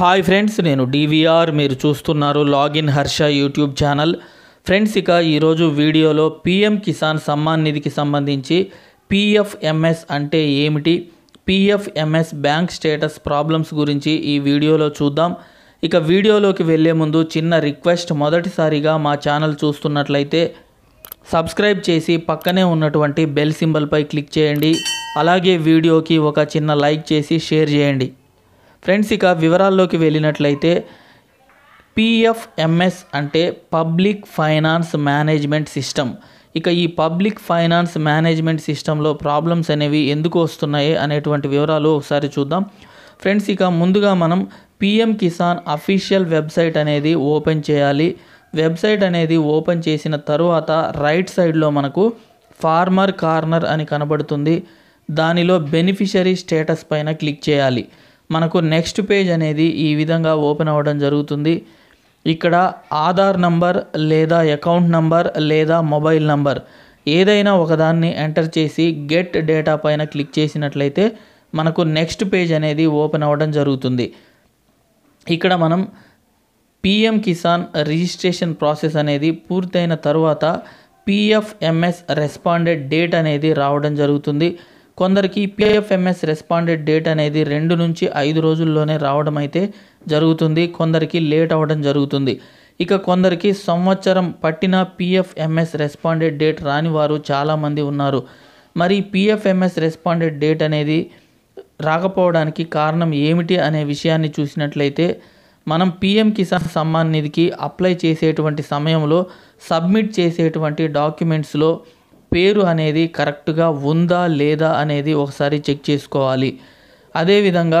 hi friends నేను డివిఆర్ మీరు చూస్తున్నారు login Harsha YouTube channel friends ఇక ఈరోజు వీడియోలో పిఎం కిసాన్ సమ్మాన్ నిధికి సంబంధించి పిఎఫ్ఎంఎస్ అంటే ఏమిటి పిఎఫ్ఎంఎస్ బ్యాంక్ స్టేటస్ ప్రాబ్లమ్స్ గురించి ఈ వీడియోలో చూద్దాం ఇక వీడియోలోకి వెళ్ళే ముందు చిన్న రిక్వెస్ట్ మొదటిసారిగా మా ఛానల్ చూస్తున్నట్లయితే సబ్స్క్రైబ్ చేసి పక్కనే ఉన్నటువంటి బెల్ సింబల్పై క్లిక్ చేయండి అలాగే వీడియోకి ఒక చిన్న లైక్ చేసి షేర్ చేయండి ఫ్రెండ్స్ ఇక వివరాల్లోకి వెళ్ళినట్లయితే పిఎఫ్ఎంఎస్ అంటే పబ్లిక్ ఫైనాన్స్ మేనేజ్మెంట్ సిస్టమ్ ఇక ఈ పబ్లిక్ ఫైనాన్స్ మేనేజ్మెంట్ సిస్టంలో ప్రాబ్లమ్స్ అనేవి ఎందుకు వస్తున్నాయి అనేటువంటి వివరాలు ఒకసారి చూద్దాం ఫ్రెండ్స్ ఇక ముందుగా మనం పిఎం కిసాన్ అఫీషియల్ వెబ్సైట్ అనేది ఓపెన్ చేయాలి వెబ్సైట్ అనేది ఓపెన్ చేసిన తరువాత రైట్ సైడ్లో మనకు ఫార్మర్ కార్నర్ అని కనబడుతుంది దానిలో బెనిఫిషరీ స్టేటస్ పైన క్లిక్ చేయాలి మనకు నెక్స్ట్ పేజ్ అనేది ఈ విధంగా ఓపెన్ అవ్వడం జరుగుతుంది ఇక్కడ ఆధార్ నంబర్ లేదా అకౌంట్ నంబర్ లేదా మొబైల్ నంబర్ ఏదైనా ఒకదాన్ని ఎంటర్ చేసి గెట్ డేటా పైన క్లిక్ చేసినట్లయితే మనకు నెక్స్ట్ పేజ్ అనేది ఓపెన్ అవ్వడం జరుగుతుంది ఇక్కడ మనం పిఎం కిసాన్ రిజిస్ట్రేషన్ ప్రాసెస్ అనేది పూర్తయిన తర్వాత పిఎఫ్ఎంఎస్ రెస్పాండెడ్ డేట్ అనేది రావడం జరుగుతుంది కొందరికి పిఎఫ్ఎంఎస్ రెస్పాండెడ్ డేట్ అనేది రెండు నుంచి ఐదు రోజుల్లోనే రావడం అయితే జరుగుతుంది కొందరికి లేట్ అవ్వడం జరుగుతుంది ఇక కొందరికి సంవత్సరం పట్టిన పిఎఫ్ఎంఎస్ రెస్పాండెడ్ డేట్ రాని వారు చాలామంది ఉన్నారు మరి పిఎఫ్ఎంఎస్ రెస్పాండెడ్ డేట్ అనేది రాకపోవడానికి కారణం ఏమిటి అనే విషయాన్ని చూసినట్లయితే మనం పిఎం కిసాన్ సమ్మాన్ నిధికి అప్లై చేసేటువంటి సమయంలో సబ్మిట్ చేసేటువంటి డాక్యుమెంట్స్లో పేరు అనేది కరెక్ట్గా ఉందా లేదా అనేది ఒకసారి చెక్ చేసుకోవాలి అదేవిధంగా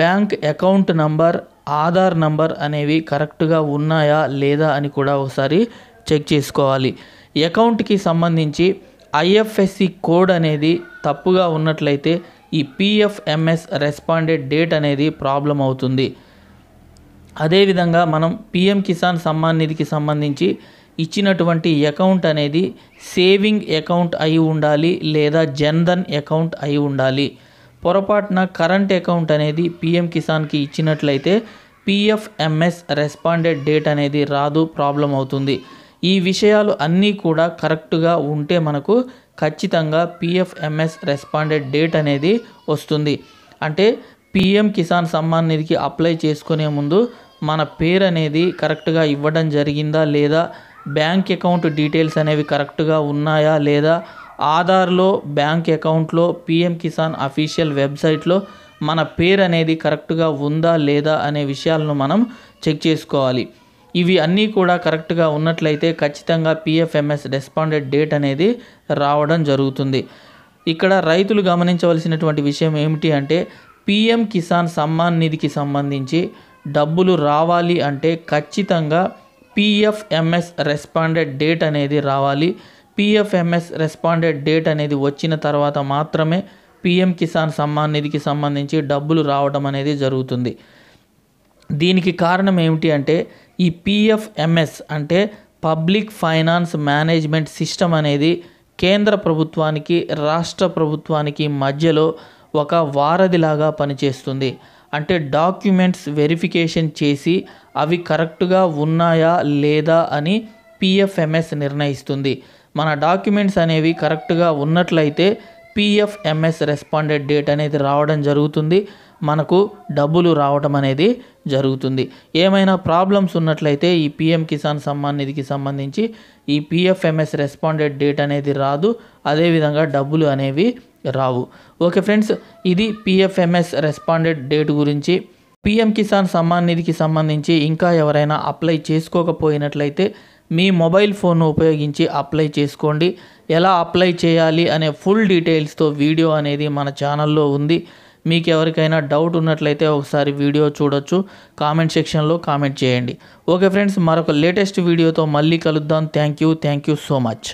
bank account number Aadhaar number అనేవి కరెక్ట్గా ఉన్నాయా లేదా అని కూడా ఒకసారి చెక్ చేసుకోవాలి అకౌంట్కి సంబంధించి ఐఎఫ్ఎస్సి కోడ్ అనేది తప్పుగా ఉన్నట్లయితే ఈ పిఎఫ్ఎంఎస్ రెస్పాండెడ్ డేట్ అనేది ప్రాబ్లం అవుతుంది అదేవిధంగా మనం పిఎం కిసాన్ సమ్మాన్ నిధికి సంబంధించి ఇచ్చినటువంటి అకౌంట్ అనేది సేవింగ్ అకౌంట్ అయి ఉండాలి లేదా జన్ధన్ అకౌంట్ అయి ఉండాలి పొరపాటున కరెంట్ అకౌంట్ అనేది పిఎం కిసాన్కి ఇచ్చినట్లయితే పిఎఫ్ఎంఎస్ రెస్పాండెడ్ డేట్ అనేది రాదు ప్రాబ్లం అవుతుంది ఈ విషయాలు అన్నీ కూడా కరెక్ట్గా ఉంటే మనకు ఖచ్చితంగా పిఎఫ్ఎంఎస్ రెస్పాండెడ్ డేట్ అనేది వస్తుంది అంటే పిఎం కిసాన్ సమ్మాన్ నిధికి అప్లై చేసుకునే ముందు మన పేరు అనేది కరెక్ట్గా ఇవ్వడం జరిగిందా లేదా బ్యాంక్ అకౌంట్ డీటెయిల్స్ అనేవి కరెక్ట్గా ఉన్నాయా లేదా ఆధార్లో బ్యాంక్ అకౌంట్లో పిఎం కిసాన్ అఫీషియల్ వెబ్సైట్లో మన పేరు అనేది కరెక్ట్గా ఉందా లేదా అనే విషయాలను మనం చెక్ చేసుకోవాలి ఇవి అన్నీ కూడా కరెక్ట్గా ఉన్నట్లయితే ఖచ్చితంగా పిఎఫ్ఎంఎస్ రెస్పాండెడ్ డేట్ అనేది రావడం జరుగుతుంది ఇక్కడ రైతులు గమనించవలసినటువంటి విషయం ఏమిటి అంటే పిఎం కిసాన్ సమ్మాన్ నిధికి సంబంధించి డబ్బులు రావాలి అంటే ఖచ్చితంగా పిఎఫ్ఎంఎస్ రెస్పాండెడ్ డేట్ అనేది రావాలి పిఎఫ్ఎంఎస్ రెస్పాండెడ్ డేట్ అనేది వచ్చిన తర్వాత మాత్రమే పిఎం కిసాన్ సమ్మాన్ నిధికి సంబంధించి డబ్బులు రావడం అనేది జరుగుతుంది దీనికి కారణం ఏమిటి అంటే ఈ పిఎఫ్ఎంఎస్ అంటే పబ్లిక్ ఫైనాన్స్ మేనేజ్మెంట్ సిస్టమ్ అనేది కేంద్ర ప్రభుత్వానికి రాష్ట్ర ప్రభుత్వానికి మధ్యలో ఒక వారధిలాగా పనిచేస్తుంది అంటే డాక్యుమెంట్స్ వెరిఫికేషన్ చేసి అవి కరెక్ట్గా ఉన్నాయా లేదా అని పిఎఫ్ఎంఎస్ నిర్ణయిస్తుంది మన డాక్యుమెంట్స్ అనేవి కరెక్ట్గా ఉన్నట్లయితే పిఎఫ్ఎంఎస్ రెస్పాండెడ్ డేట్ అనేది రావడం జరుగుతుంది మనకు డబ్బులు రావడం అనేది జరుగుతుంది ఏమైనా ప్రాబ్లమ్స్ ఉన్నట్లయితే ఈ పిఎం కిసాన్ సమ్మాన్ నిధికి సంబంధించి ఈ పిఎఫ్ఎంఎస్ రెస్పాండెడ్ డేట్ అనేది రాదు అదేవిధంగా డబ్బులు అనేవి రావు ఓకే ఫ్రెండ్స్ ఇది పిఎఫ్ఎంఎస్ రెస్పాండెడ్ డేట్ గురించి పిఎం కిసాన్ సమ్మాన్ నిధికి సంబంధించి ఇంకా ఎవరైనా అప్లై చేసుకోకపోయినట్లయితే మీ మొబైల్ ఫోన్ను ఉపయోగించి అప్లై చేసుకోండి ఎలా అప్లై చేయాలి అనే ఫుల్ డీటెయిల్స్తో వీడియో అనేది మన ఛానల్లో ఉంది మీకు ఎవరికైనా డౌట్ ఉన్నట్లయితే ఒకసారి వీడియో చూడొచ్చు కామెంట్ సెక్షన్లో కామెంట్ చేయండి ఓకే ఫ్రెండ్స్ మరొక లేటెస్ట్ వీడియోతో మళ్ళీ కలుద్దాం thank you thank you so much